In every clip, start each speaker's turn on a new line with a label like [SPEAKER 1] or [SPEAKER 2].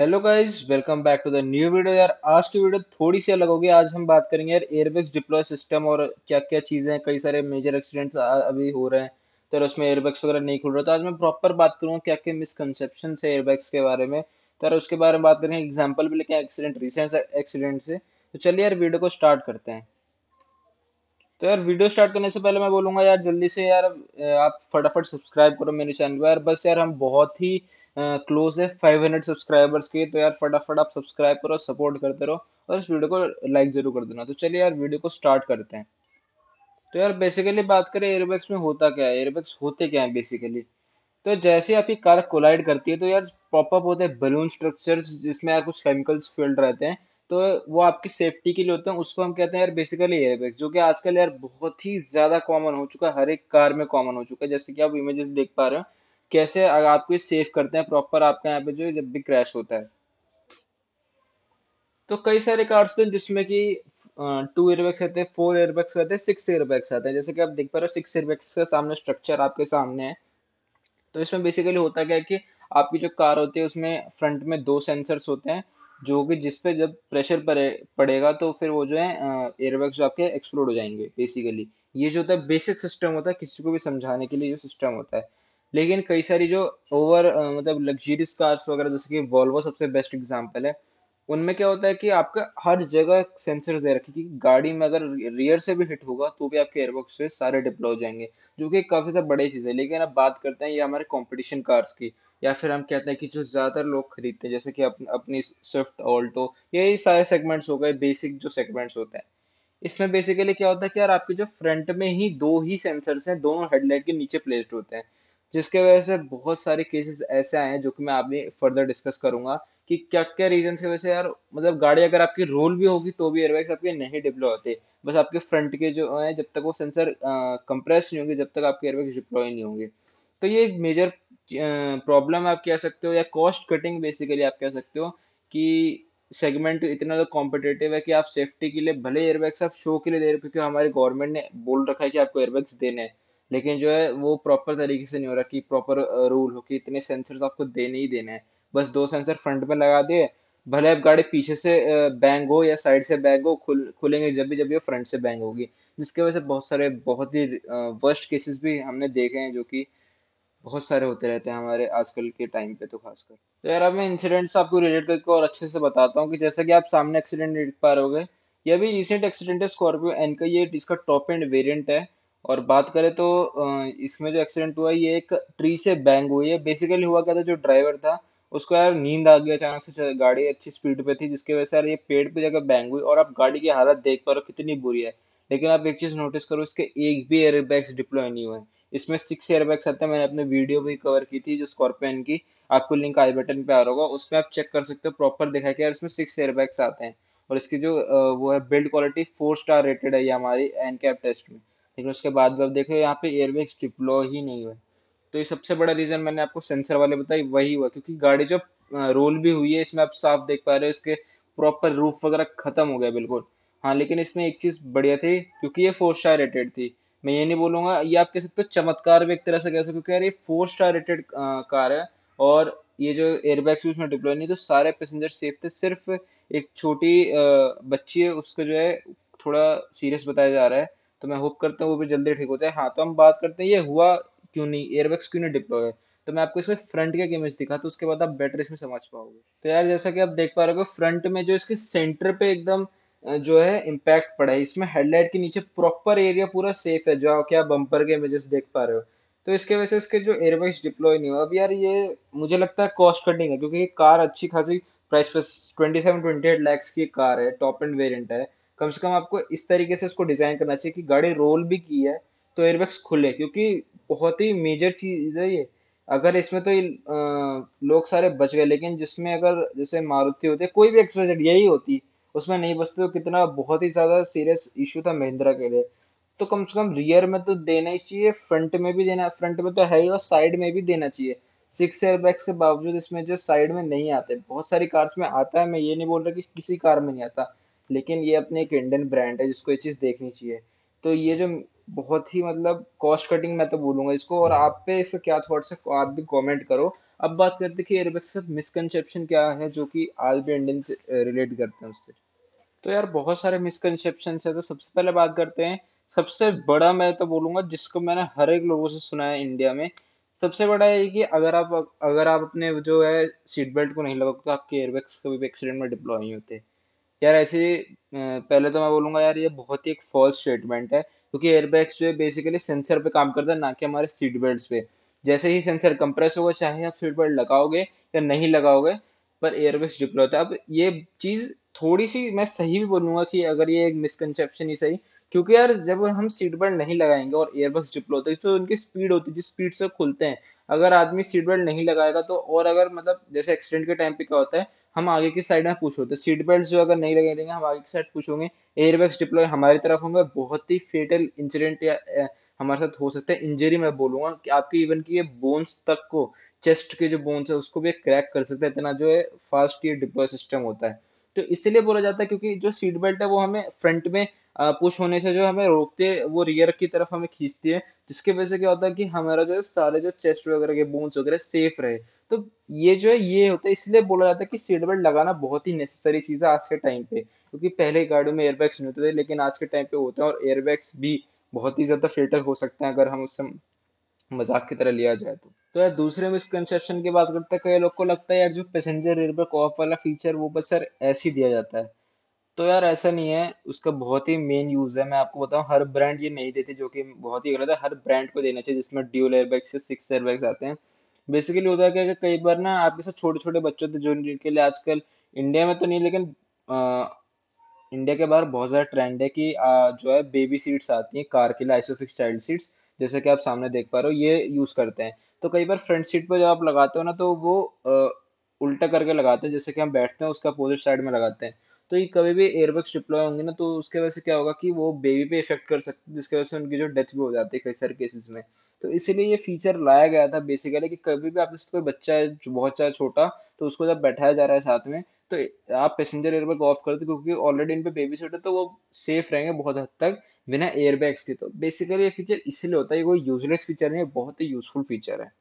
[SPEAKER 1] hello guys welcome back to the new video यार आज की वीडियो थोड़ी सी अलग होगी आज हम बात करेंगे यार एयरबैग्स डिप्लॉय सिस्टम और क्या क्या चीज़ें हैं कई सारे मेजर एक्सीडेंट्स अभी हो रहे हैं तो उसमें एयरबैग्स वगैरह नहीं खुल रहा तो आज मैं प्रॉपर बात करूँगा क्या क्या मिसकनसेप्शन है एयरबैग्स के बारे में तो यार उसके बारे में बात करेंगे एग्जाम्पल भी लेके एक्सीडेंट रिसेंट एक्सीडेंट से तो चलिए यार वीडियो को स्टार्ट करते हैं तो यार वीडियो स्टार्ट करने से पहले मैं बोलूंगा यार जल्दी से यार आप फटाफट सब्सक्राइब करो मेरे चैनल को यार बस यार हम बहुत ही क्लोज है हंड्रेड सब्सक्राइबर्स के तो यार फटाफट आप सब्सक्राइब करो सपोर्ट करते रहो और इस वीडियो को लाइक ज़रूर कर देना तो चलिए यार वीडियो को स्टार्ट करते हैं तो यार बेसिकली बात करें एयरबैग्स में होता क्या है एयरबैग्स होते क्या है बेसिकली तो जैसे आपकी कार कोलाइड करती है तो यार पॉपअप होते हैं बलून स्ट्रक्चर जिसमें यार कुछ केमिकल्स फिल्ड रहते हैं तो वो आपकी सेफ्टी के लिए होते हैं उसको हम कहते हैं यार बेसिकली एयर बैग जो कि आजकल यार बहुत ही ज़्यादा कॉमन हो चुका है हर एक कार में कॉमन हो चुका है जैसे कि आप इमेजेस देख पा रहे हो कैसे अगर आपको सेफ करते हैं प्रॉपर आपका यहाँ पे जो जब भी क्रैश होता है तो कई सारे कार्स थे तो जिसमें कि टू एयरबैग्स रहते हैं फोर एयरबैग्स रहते हैं सिक्स एयरबैग्स आते हैं जैसे कि आप देख पा रहे हो सिक्स एयरबैग्स का सामने स्ट्रक्चर आपके सामने है तो इसमें बेसिकली होता क्या है कि आपकी जो कार होती है उसमें फ्रंट में दो सेंसर्स होते हैं जो कि जिस पे जब प्रेशर पड़े पड़ेगा तो फिर वो जो है एयरबैग्स जो आपके एक्सप्लोड हो जाएंगे बेसिकली ये जो होता है बेसिक सिस्टम होता है किसी को भी समझाने के लिए जो सिस्टम होता है लेकिन कई सारी जो ओवर मतलब लग्जरियस कार्स वगैरह जैसे कि वॉल्वो सबसे बेस्ट एग्जाम्पल है उनमें क्या होता है कि आपका हर जगह सेंसर दे रखे कि गाड़ी में अगर रियर से भी हिट होगा तो भी आपके एयरबॉक्स से सारे डिप्लॉय हो जाएंगे जो कि काफ़ी ज़्यादा बड़ी चीज़ है लेकिन अब बात करते हैं ये हमारे कॉम्पिटिशन कार्स की या फिर हम कहते हैं कि जो ज़्यादातर लोग खरीदते हैं जैसे कि अप, अपनी स्विफ्ट ऑल्टो यही सारे सेगमेंट्स हो गए बेसिक जो सेगमेंट्स होते हैं इसमें बेसिकली क्या होता है कि यार आपके जो फ्रंट में ही दो ही सेंसर्स हैं दोनों हेडलाइट के नीचे प्लेस्ड होते हैं जिसके वजह से बहुत सारे केसेस ऐसे आए हैं जो कि मैं आपने फर्दर डिस्कस करूंगा कि क्या क्या रीजन से वैसे यार मतलब गाड़ी अगर आपकी रोल भी होगी तो भी एयरबैग्स आपके नहीं डिप्लॉय होते बस आपके फ्रंट के जो है जब तक वो सेंसर कंप्रेस नहीं होंगे जब तक आपके एयरबैग्स डिप्लॉय नहीं होंगे तो ये एक मेजर प्रॉब्लम आप कह सकते हो या कॉस्ट कटिंग बेसिकली आप कह सकते हो कि सेगमेंट इतना तो कॉम्पिटेटिव है कि आप सेफ्टी के लिए भले एयरबैग्स आप शो के लिए दे रहे हो क्योंकि हमारे गवर्नमेंट ने बोल रखा है कि आपको एयरबैग्स देने हैं लेकिन जो है वो प्रॉपर तरीके से नहीं हो रहा कि प्रॉपर रूल हो कि इतने सेंसर्स आपको देने ही देने हैं बस दो सेंसर फ्रंट में लगा दिए भले आप गाड़ी पीछे से बैंग हो या साइड से बैंग हो खुल खुलेंगे जब भी जब भी फ्रंट से बैंग होगी जिसकी वजह से बहुत सारे बहुत ही वर्स्ट केसेस भी हमने देखे हैं जो कि बहुत सारे होते रहते हैं हमारे आजकल के टाइम पे तो खासकर तो यार अब मैं इंसिडेंट्स आपको रिलेट करके और अच्छे से बताता हूँ कि जैसे कि आप सामने एक्सीडेंट देख पा रहे ये अभी रिसेंट एक्सीडेंट है स्कॉर्पियो एन का ये इसका टॉप एंड वेरियंट है और बात करें तो इसमें जो एक्सीडेंट हुआ ये एक ट्री से बैंग हुई है बेसिकली हुआ क्या था जो ड्राइवर था उसको यार नींद आ गई अचानक से गाड़ी अच्छी स्पीड पे थी जिसकी वजह से यार ये पेड़ पे जाकर बैंग हुई और आप गाड़ी की हालत देख पा रहे हो कितनी बुरी है लेकिन आप एक चीज़ नोटिस करो इसके एक भी एयर बैग्स डिप्लॉय नहीं हुए इसमें सिक्स एयर बैग्स आते हैं मैंने अपने वीडियो भी कवर की थी जो स्कॉर्पियन की आपको लिंक आई बटन पे आ रहा होगा उसमें आप चेक कर सकते हो प्रॉपर देखा कि यार इसमें सिक्स बैग्स आते हैं और इसकी जो वो है build quality four star rated है ये हमारी एन कैप टेस्ट में लेकिन उसके बाद भी आप देखो यहाँ पे एयरबैग्स डिप्लॉय ही नहीं हुए तो ये सबसे बड़ा रीज़न मैंने आपको सेंसर वाले बताई वही हुआ क्योंकि गाड़ी जो रोल भी हुई है इसमें आप साफ देख पा रहे हो इसके प्रॉपर रूफ वगैरह ख़त्म हो गया बिल्कुल हाँ लेकिन इसमें एक चीज़ बढ़िया थी क्योंकि ये फोर स्टार रेटेड थी मैं ये नहीं बोलूंगा ये आप कह सकते हो चमत्कार भी एक तरह से कह सकते क्योंकि यार ये फोर स्टार रेटेड कार है और ये जो एयरबैग्स भी उसमें डिप्लॉय नहीं तो सारे पैसेंजर सेफ थे सिर्फ एक छोटी बच्ची है उसको जो है थोड़ा सीरियस बताया जा रहा है तो मैं होप करता हूँ वो भी जल्दी ठीक होता है हाँ तो हम बात करते हैं ये हुआ क्यों नहीं एयरबैग्स क्यों नहीं डिप्लॉय है तो मैं आपको इसमें फ्रंट का इमेज दिखा तो उसके बाद आप बेटर इसमें समझ पाओगे तो यार जैसा कि आप देख पा रहे हो फ्रंट में जो इसके सेंटर पे एकदम जो है इम्पैक्ट पड़ा है इसमें हेडलाइट के नीचे प्रॉपर एरिया पूरा सेफ है जो आप क्या बम्पर के इमेजेस देख पा रहे हो तो इसके वजह से इसके जो एयरबैग्स डिप्लॉय नहीं हुआ अब यार ये मुझे लगता है कॉस्ट कटिंग है क्योंकि ये कार अच्छी खासी प्राइस पर twenty seven twenty eight lakhs की कार है टॉप एंड वेरियंट है कम से कम आपको इस तरीके से इसको डिज़ाइन करना चाहिए कि गाड़ी रोल भी की है तो एयरबैग्स खुले क्योंकि बहुत ही मेजर चीज़ है ये अगर इसमें तो लोग सारे बच गए लेकिन जिसमें अगर जैसे मारुति होती है कोई भी एक्सरेजेड यही होती उसमें नहीं बचते तो कितना बहुत ही ज़्यादा सीरियस इशू था महिंद्रा के लिए तो कम से कम रियर में तो देना ही चाहिए फ्रंट में भी देना फ्रंट में तो है ही और साइड में भी देना चाहिए सिक्स एयरबैग्स के बावजूद इसमें जो साइड में नहीं आते बहुत सारी कार्स में आता है मैं ये नहीं बोल रहा कि किसी कार में नहीं आता लेकिन ये अपने एक इंडियन ब्रांड है जिसको ये चीज़ देखनी चाहिए तो ये जो बहुत ही मतलब कॉस्ट कटिंग मैं तो बोलूंगा इसको और आप पे इसका क्या थॉट्स है आप भी कमेंट करो अब बात करते हैं कि एयरबैग से मिसकनसेप्शन क्या है जो कि आज भी इंडियन से रिलेट करते हैं उससे तो यार बहुत सारे मिसकनसेप्शन है तो सबसे पहले बात करते हैं सबसे बड़ा मैं तो बोलूंगा जिसको मैंने हर एक लोगों से सुना है इंडिया में सबसे बड़ा ये कि अगर आप अगर आप अपने जो है सीट बेल्ट को नहीं लगाओ तो आपके एयरबैग्स कभी भी एक्सीडेंट में डिप्लॉय नहीं होते यार ऐसे पहले तो मैं बोलूँगा यार ये बहुत ही एक फॉल्स स्टेटमेंट है क्योंकि एयरबैग्स जो है बेसिकली सेंसर पे काम करता है ना कि हमारे सीट बेल्ट पे जैसे ही सेंसर कंप्रेस होगा चाहे आप सीट बेल्ट लगाओगे या नहीं लगाओगे पर एयरबैग्स डिप्लॉय होता है अब ये चीज़ थोड़ी सी मैं सही भी बोलूंगा कि अगर ये एक मिसकनसेप्शन ही सही क्योंकि यार जब हम सीट बेल्ट नहीं लगाएंगे और एयरबग्स डिप्लो होते हैं तो उनकी स्पीड होती है जिस स्पीड से खुलते हैं अगर आदमी सीट बेल्ट नहीं लगाएगा तो और अगर मतलब जैसे एक्सीडेंट के टाइम पे क्या होता है हम आगे की साइड में पुश होते हैं सीट बेल्ट जो अगर नहीं लगेंगे हम आगे की साइड पुश होंगे एयरबैग्स डिप्लॉय हमारी तरफ होंगे बहुत ही फेटल इंसिडेंट या हमारे साथ हो सकते हैं इंजरी मैं बोलूंगा कि आपके इवन की ये बोन्स तक को चेस्ट के जो बोन्स है उसको भी क्रैक कर सकते हैं इतना जो है फास्ट ये डिप्लॉय सिस्टम होता है तो इसलिए बोला जाता है क्योंकि जो सीट बेल्ट है वो हमें फ्रंट में पुश होने से जो हमें रोकते है वो रियर की तरफ हमें खींचती है जिसके वजह से क्या होता है कि हमारा जो सारे जो चेस्ट वगैरह के बोन्स वगैरह सेफ रहे तो ये जो है ये होता है इसलिए बोला जाता है कि सीट बेल्ट लगाना बहुत ही नेसेसरी चीज़ है आज के टाइम पे क्योंकि पहले गाड़ियों में एयरबैग्स नहीं होते थे लेकिन आज के टाइम पे होते हैं और एयरबैग्स भी बहुत ही ज़्यादा फेटल हो सकते हैं अगर हम उससे मजाक की तरह लिया जाए तो तो यार दूसरे मिसकनसेप्शन की बात करते हैं कई तो लोग को लगता है यार जो पैसेंजर एयरबैग ऑफ वाला फीचर वो बस सर ऐसे ही दिया जाता है तो यार ऐसा नहीं है उसका बहुत ही मेन यूज़ है मैं आपको बताऊँ हर ब्रांड ये नहीं देते जो कि बहुत ही गलत है हर ब्रांड को देना चाहिए जिसमें ड्यूल एयरबैग्स से सिक्स एयरबैग्स आते हैं बेसिकली होता है कि कई बार ना आपके साथ छोटे छोटे बच्चों थे जो जिनके लिए आजकल इंडिया में तो नहीं लेकिन आ, इंडिया के बाहर बहुत ज़्यादा ट्रेंड है कि आ, जो है बेबी सीट्स आती हैं कार के लिए आइसोफिक्स चाइल्ड सीट्स जैसे कि आप सामने देख पा रहे हो ये यूज़ करते हैं तो कई बार फ्रंट सीट पर जब आप लगाते हो ना तो वो आ, उल्टा करके लगाते हैं जैसे कि हम बैठते हैं उसका अपोजिट साइड में लगाते हैं तो ये कभी भी एयरबैग्स डिप्लॉय होंगे ना तो उसके वजह से क्या होगा कि वो बेबी पे इफेक्ट कर सकते जिसकी वजह से उनकी जो डेथ भी हो जाती है कई सारे केसेस में तो इसीलिए ये फीचर लाया गया था बेसिकली कि कभी भी आपके साथ कोई बच्चा है जो बहुत ज़्यादा छोटा तो उसको जब बैठाया जा रहा है साथ में तो आप पैसेंजर एयरबैग ऑफ कर दो क्योंकि ऑलरेडी इन पर बेबी सीट है तो वो सेफ रहेंगे बहुत हद तक बिना एयरबैग्स के तो बेसिकली ये फीचर इसीलिए होता है ये कोई यूजलेस फीचर नहीं है बहुत ही यूजफुल फीचर है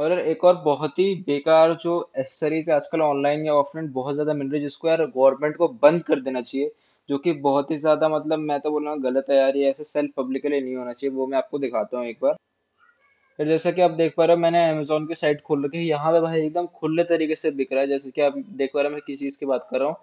[SPEAKER 1] और एक और बहुत ही बेकार जो एसेसरीज आजकल ऑनलाइन या ऑफलाइन बहुत ज़्यादा मिल रही है जिसको यार गवर्नमेंट को बंद कर देना चाहिए जो कि बहुत ही ज़्यादा मतलब मैं तो बोल रहा हूँ गलत है यार ये ऐसे सेल्फ पब्लिक के लिए नहीं होना चाहिए वो मैं आपको दिखाता हूँ एक बार फिर जैसा कि आप देख पा रहे हो मैंने अमेजोन की साइट खोल रखी है यहाँ पे भाई एकदम खुले तरीके से बिक रहा है जैसे कि आप देख पा रहे हो मैं किस चीज़ की बात कर रहा हूँ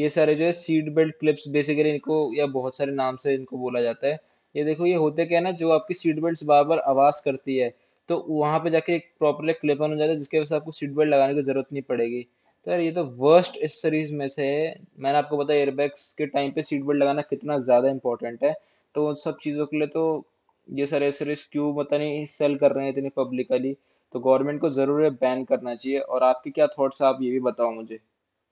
[SPEAKER 1] ये सारे जो है सीट बेल्ट क्लिप्स बेसिकली इनको या बहुत सारे नाम से इनको बोला जाता है ये देखो ये होते क्या है ना जो आपकी सीट बेल्ट बार बार आवाज़ करती है तो वहाँ पे जाके एक प्रॉपरली क्लिप ऑन हो जाता है जिसके वजह से आपको सीट बेल्ट लगाने की ज़रूरत नहीं पड़ेगी तो यार ये तो वर्स्ट इस सीरीज़ में से है मैंने आपको बताया एयरबैग्स के टाइम पे सीट बेल्ट लगाना कितना ज़्यादा इंपॉर्टेंट है तो उन सब चीज़ों के लिए तो ये सारे सीरीज क्यों पता नहीं सेल कर रहे हैं इतनी पब्लिकली तो गवर्नमेंट को ज़रूर बैन करना चाहिए और आपके क्या थाट्स आप ये भी बताओ मुझे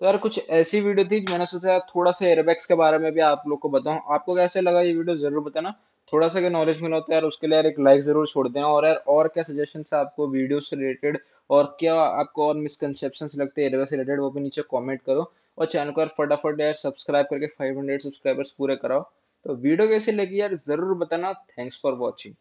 [SPEAKER 1] तो यार कुछ ऐसी वीडियो थी मैंने सोचा थोड़ा सा एयरबैग्स के बारे में भी आप लोग को बताऊँ आपको कैसे लगा ये वीडियो ज़रूर बताना थोड़ा सा अगर नॉलेज मिला तो यार उसके लिए यार एक लाइक ज़रूर छोड़ दें और यार और क्या सजेशन है आपको वीडियो से रिलेटेड और क्या आपको और मिसकनसेप्शन लगते हैं एरिया से रिलेटेड वो भी नीचे कॉमेंट करो और चैनल को यार फटाफट यार सब्सक्राइब करके फाइव हंड्रेड सब्सक्राइबर्स पूरे कराओ तो वीडियो कैसी लगी यार ज़रूर बताना थैंक्स फॉर वॉचिंग